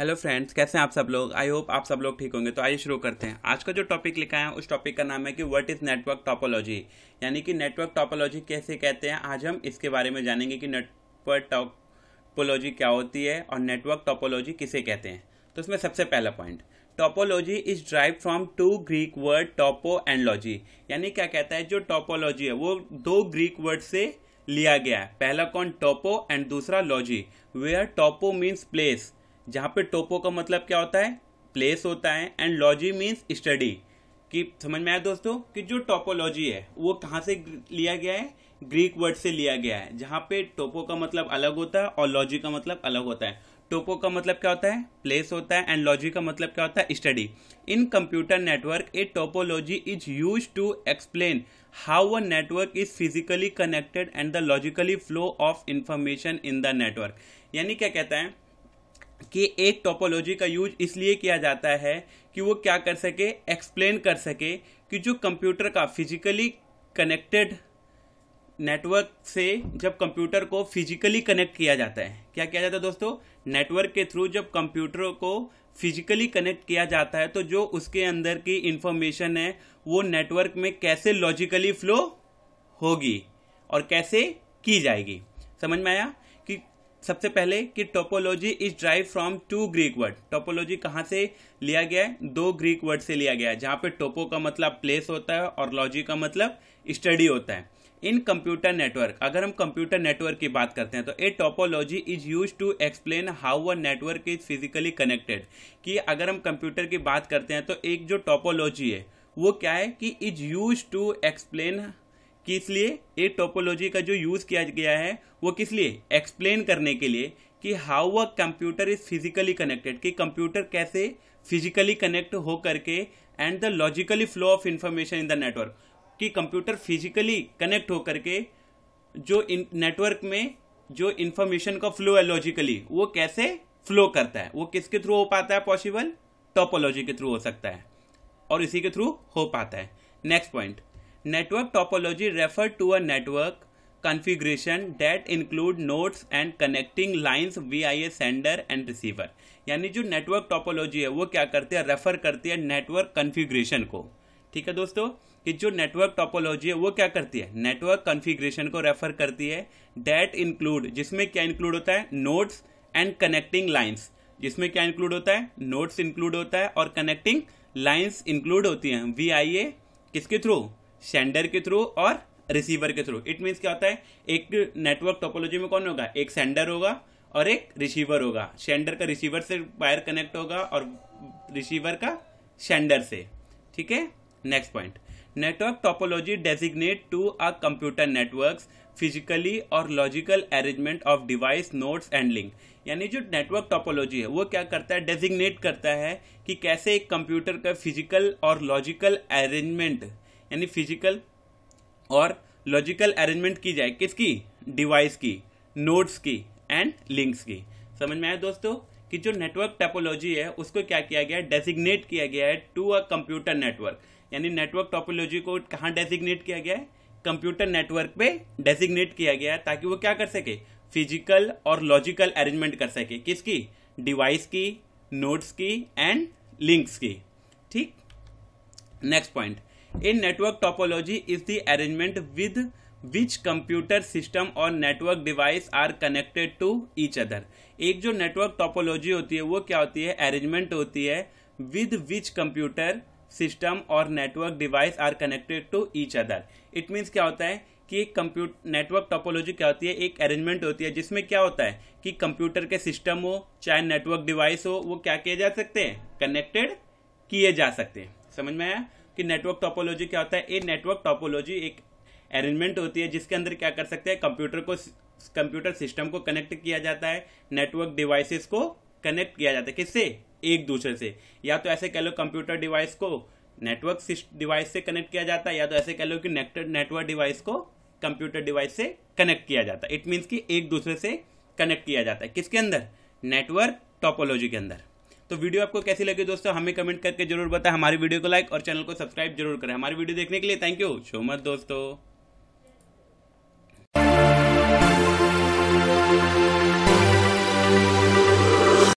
hello friends कैसे हैं आप सब लोग आई होप आप सब लोग ठीक होंगे तो आइए शुरू करते हैं आज का जो टॉपिक लिखा है उस टॉपिक का नाम है कि व्हाट इज़ नेटवर्क टॉपोलॉजी यानी कि नेटवर्क टॉपोलॉजी कैसे कहते हैं आज हम इसके बारे में जानेंगे कि नेटवर्क टॉपोलॉजी क्या होती है और नेटवर्क टॉपोलॉजी किसे कहते हैं तो इसमें सबसे पहला point topology is drive from to Greek word topo and logy यानी क्या कहता है जो टॉपोलॉजी है वो दो ग्रीक वर्ड से लिया गया है पहला कौन टॉपो एंड दूसरा logy where topo means place जहाँ पे टोपो का मतलब क्या होता है प्लेस होता है एंड लॉजी मीन्स स्टडी कि समझ में आया दोस्तों कि जो टोपोलॉजी है वो कहाँ से लिया गया है ग्रीक वर्ड से लिया गया है जहाँ पे टोपो का मतलब अलग होता है और लॉजी का मतलब अलग होता है टोपो का मतलब क्या होता है प्लेस होता है एंड लॉजी का मतलब क्या होता है study in computer network a topology is use to explain how a network is physically connected and the logically flow of information in the network यानी क्या कहता है कि एक टोपोलॉजी का यूज इसलिए किया जाता है कि वो क्या कर सके एक्सप्लेन कर सके कि जो कंप्यूटर का फिजिकली कनेक्टेड नेटवर्क से जब कंप्यूटर को फिजिकली कनेक्ट किया जाता है क्या किया जाता है दोस्तों नेटवर्क के थ्रू जब कंप्यूटर को फिजिकली कनेक्ट किया जाता है तो जो उसके अंदर की इंफॉर्मेशन है वो नेटवर्क में कैसे लॉजिकली फ्लो होगी और कैसे की जाएगी समझ में आया सबसे पहले कि topology is drive from to Greek word topology कहाँ से लिया गया है दो ग्रीक वर्ड से लिया गया है जहाँ पे टोपो का मतलब प्लेस होता है और लॉजी का मतलब स्टडी होता है इन कंप्यूटर नेटवर्क अगर हम कंप्यूटर नेटवर्क की बात करते हैं तो a topology is use to explain how a network is physically connected कि अगर हम कंप्यूटर की बात करते हैं तो एक जो टोपोलॉजी है वो क्या है कि इज यूज टू एक्सप्लेन कि इसलिए ये टोपोलॉजी का जो यूज़ किया गया है वो किस लिए एक्सप्लेन करने के लिए कि how a computer is physically connected कि कंप्यूटर कैसे फिजिकली कनेक्ट हो करके and the logically flow of information in the network कि कंप्यूटर फिजिकली कनेक्ट हो करके जो नेटवर्क में जो इन्फॉर्मेशन का फ्लो है लॉजिकली वो कैसे फ्लो करता है वो किसके थ्रू हो पाता है पॉसिबल टोपोलॉजी के थ्रू हो सकता है और इसी के थ्रू हो पाता है next point network topology refer to a network network that include include and connecting connecting V I A sender and receiver यानी जो नेटवर्क टॉपोलॉजी है वो क्या करती है रेफर करती है नेटवर्क configuration को ठीक है दोस्तों कि जो नेटवर्क टॉपोलॉजी है वो क्या करती है नेटवर्क कॉन्फ़िगरेशन को रेफर करती है डेट इंक्लूड जिसमें क्या इंक्लूड होता है नोट्स एंड कनेक्टिंग लाइन्स जिसमें क्या इंक्लूड होता है नोट्स इंक्लूड होता है और कनेक्टिंग लाइन्स इंक्लूड होती हैं वीआईए किसके थ्रू सेंडर के थ्रू और रिसीवर के थ्रू इट मीन्स क्या होता है एक नेटवर्क टोपोलॉजी में कौन होगा एक सेंडर होगा और एक रिसीवर होगा सेंडर का रिसीवर से वायर कनेक्ट होगा और रिसीवर का सेंडर से ठीक है next point network topology designate to a computer network physically और logical arrangement of device nodes and link यानी जो नेटवर्क टोपोलॉजी है वो क्या करता है डेजिग्नेट करता है कि कैसे एक कंप्यूटर का फिजिकल और लॉजिकल अरेंजमेंट यानी फिजिकल और लॉजिकल अरेंजमेंट की जाए किसकी डिवाइस की नोड्स की एंड लिंक्स की समझ में आया दोस्तों कि जो नेटवर्क टेपोलॉजी है उसको क्या किया गया है डेजिग्नेट किया गया है टू अ कंप्यूटर नेटवर्क यानी नेटवर्क टोपोलॉजी को कहाँ डेजिग्नेट किया गया है कंप्यूटर नेटवर्क पे डेजिग्नेट किया गया है ताकि वो क्या कर सके फिजिकल और लॉजिकल अरेंजमेंट कर सके किसकी डिवाइस की नोट्स की एंड लिंक्स की ठीक next point in network topology is the arrangement with which computer system और network device are connected to each other एक जो नेटवर्क टॉपोलॉजी होती है वो क्या होती है अरेंजमेंट होती है विद विच कंप्यूटर सिस्टम और network device are connected to each other it means क्या होता है कि एक कंप्यूटर नेटवर्क टॉपोलॉजी क्या होती है एक अरेंजमेंट होती है जिसमें क्या होता है कि कंप्यूटर के सिस्टम हो चाहे नेटवर्क डिवाइस हो वो क्या किए जा सकते हैं कनेक्टेड किए जा सकते हैं समझ में आया कि नेटवर्क टॉपोलॉजी क्या होता है ये नेटवर्क टॉपोलॉजी एक अरेंजमेंट होती है जिसके अंदर क्या कर सकते हैं कंप्यूटर को कंप्यूटर सिस्टम को कनेक्ट किया जाता है नेटवर्क डिवाइसेस को कनेक्ट किया जाता है किससे एक दूसरे से या तो ऐसे कह लो कंप्यूटर डिवाइस को नेटवर्क डिवाइस से कनेक्ट किया जाता है या तो ऐसे कह लो कि नेटवर्क डिवाइस को कंप्यूटर डिवाइस से कनेक्ट किया जाता है इट मीन्स कि एक दूसरे से कनेक्ट किया जाता है किसके अंदर नेटवर्क टॉपोलॉजी के अंदर तो वीडियो आपको कैसी लगी दोस्तों हमें कमेंट करके जरूर बताएं हमारी वीडियो को लाइक और चैनल को सब्सक्राइब जरूर करें हमारी वीडियो देखने के लिए थैंक यू सो मच दोस्तों